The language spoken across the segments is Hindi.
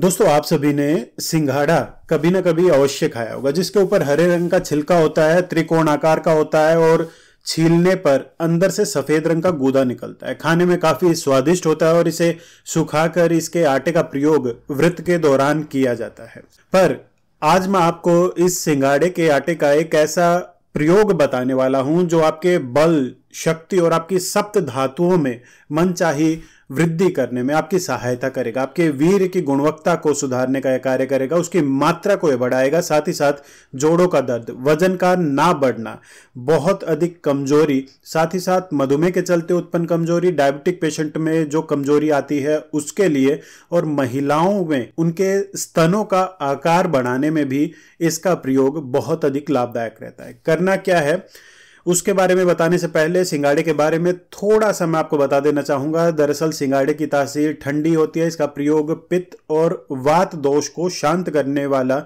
दोस्तों आप सभी ने सिंघाड़ा कभी ना कभी अवश्य खाया होगा जिसके ऊपर हरे रंग का छिलका होता है त्रिकोण आकार का होता है और छीलने पर अंदर से सफेद रंग का गूदा निकलता है खाने में काफी स्वादिष्ट होता है और इसे सुखाकर इसके आटे का प्रयोग व्रत के दौरान किया जाता है पर आज मैं आपको इस सिंघाड़े के आटे का एक ऐसा प्रयोग बताने वाला हूं जो आपके बल शक्ति और आपकी सप्त धातुओं में मनचाही वृद्धि करने में आपकी सहायता करेगा आपके वीर की गुणवत्ता को सुधारने का कार्य करेगा उसकी मात्रा को बढ़ाएगा साथ ही साथ जोड़ों का दर्द वजन का ना बढ़ना बहुत अधिक कमजोरी साथ ही साथ मधुमेह के चलते उत्पन्न कमजोरी डायबिटिक पेशेंट में जो कमजोरी आती है उसके लिए और महिलाओं में उनके स्तनों का आकार बढ़ाने में भी इसका प्रयोग बहुत अधिक लाभदायक रहता है करना क्या है उसके बारे में बताने से पहले सिंगाड़े के बारे में थोड़ा सा मैं आपको बता देना चाहूंगा दरअसल सिंगाड़े की तासीर ठंडी होती है इसका प्रयोग पित्त और वात दोष को शांत करने वाला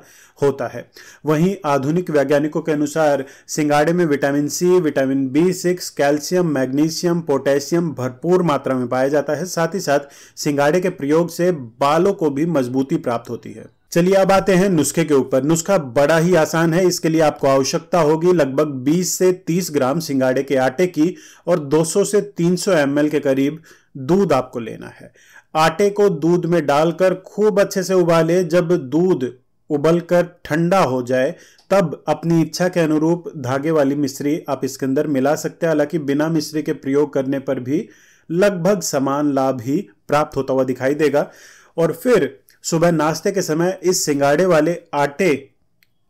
होता है वहीं आधुनिक वैज्ञानिकों के अनुसार सिंगाड़े में vitamin C vitamin B six calcium magnesium potassium भरपूर मात्रा में पाया जाता है साथ ही साथ सिंगाड़े के प्रयोग से बालों को भी मजबूती प्राप्त होती है चलिए अब आते हैं नुस्खे के ऊपर नुस्खा बड़ा ही आसान है इसके लिए आपको आवश्यकता होगी लगभग 20 से 30 ग्राम सिंगाड़े के आटे की और 200 से 300 सौ के करीब दूध आपको लेना है आटे को दूध में डालकर खूब अच्छे से उबाले जब दूध उबलकर ठंडा हो जाए तब अपनी इच्छा के अनुरूप धागे वाली मिश्री आप इसके अंदर मिला सकते हैं हालांकि बिना मिश्री के प्रयोग करने पर भी लगभग समान लाभ ही प्राप्त होता हुआ दिखाई देगा और फिर सुबह नाश्ते के समय इस सिंगाड़े वाले आटे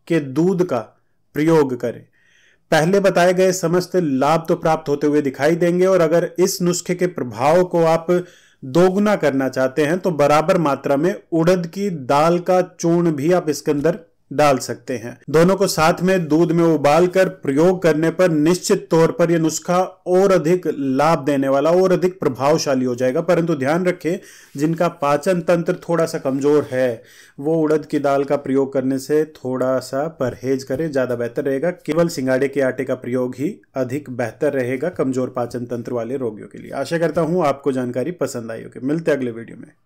के दूध का प्रयोग करें पहले बताए गए समस्त लाभ तो प्राप्त होते हुए दिखाई देंगे और अगर इस नुस्खे के प्रभाव को आप दोगुना करना चाहते हैं तो बराबर मात्रा में उड़द की दाल का चूर्ण भी आप इसके अंदर डाल सकते हैं दोनों को साथ में दूध में उबालकर प्रयोग करने पर निश्चित तौर पर यह नुस्खा और अधिक लाभ देने वाला और अधिक प्रभावशाली हो जाएगा परंतु ध्यान रखें जिनका पाचन तंत्र थोड़ा सा कमजोर है वो उड़द की दाल का प्रयोग करने से थोड़ा सा परहेज करें ज्यादा बेहतर रहेगा केवल सिंगाड़े के आटे का प्रयोग ही अधिक बेहतर रहेगा कमजोर पाचन तंत्र वाले रोगियों के लिए आशा करता हूं आपको जानकारी पसंद आई होगी मिलते अगले वीडियो में